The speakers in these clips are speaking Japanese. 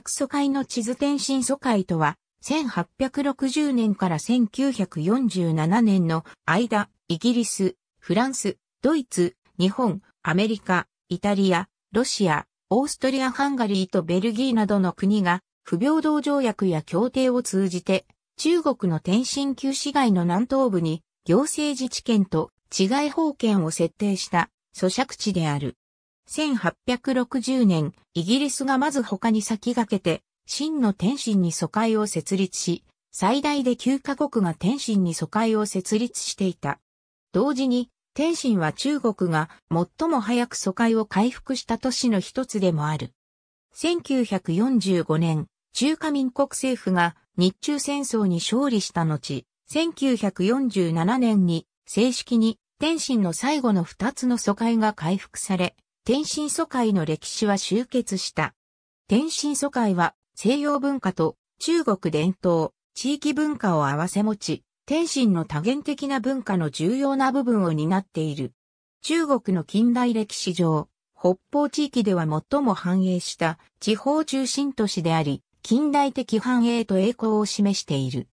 白疎開の地図天津疎開とは、1860年から1947年の間、イギリス、フランス、ドイツ、日本、アメリカ、イタリア、ロシア、オーストリア・ハンガリーとベルギーなどの国が不平等条約や協定を通じて中国の天津旧市街の南東部に行政自治権と治外法権を設定した咀嚼地である。1860年、イギリスがまず他に先駆けて、真の天津に疎開を設立し、最大で9カ国が天津に疎開を設立していた。同時に、天津は中国が最も早く疎開を回復した都市の一つでもある。1945年、中華民国政府が日中戦争に勝利した後、1947年に正式に天津の最後の二つの疎開が回復され、天津疎開の歴史は集結した。天津疎開は西洋文化と中国伝統、地域文化を合わせ持ち、天津の多元的な文化の重要な部分を担っている。中国の近代歴史上、北方地域では最も繁栄した地方中心都市であり、近代的繁栄と栄光を示している。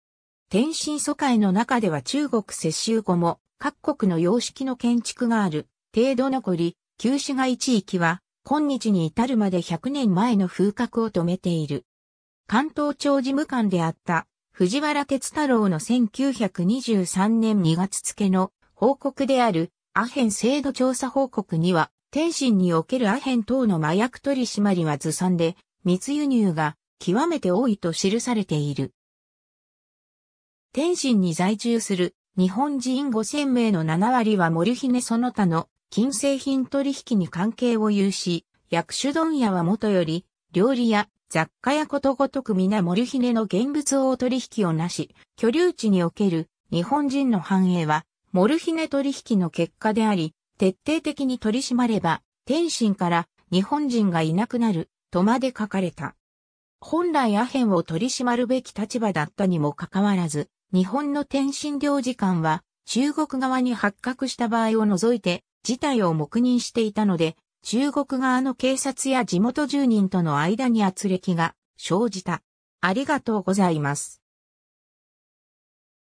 天津疎開の中では中国接収後も各国の様式の建築がある程度残り、旧市街地域は、今日に至るまで100年前の風格を止めている。関東庁事務官であった藤原哲太郎の1923年2月付の報告であるアヘン制度調査報告には、天津におけるアヘン等の麻薬取締りはずさんで、密輸入が極めて多いと記されている。天津に在住する日本人5000名の7割は森姫その他の金製品取引に関係を有し、薬種問屋はもとより、料理屋、雑貨屋ことごとく皆森ヒネの現物を取引をなし、居留地における日本人の繁栄は、モルヒネ取引の結果であり、徹底的に取り締まれば、天津から日本人がいなくなる、とまで書かれた。本来アヘンを取り締まるべき立場だったにもかかわらず、日本の天津領事館は中国側に発覚した場合を除いて事態を黙認していたので、中国側の警察や地元住人との間に圧力が生じた。ありがとうございます。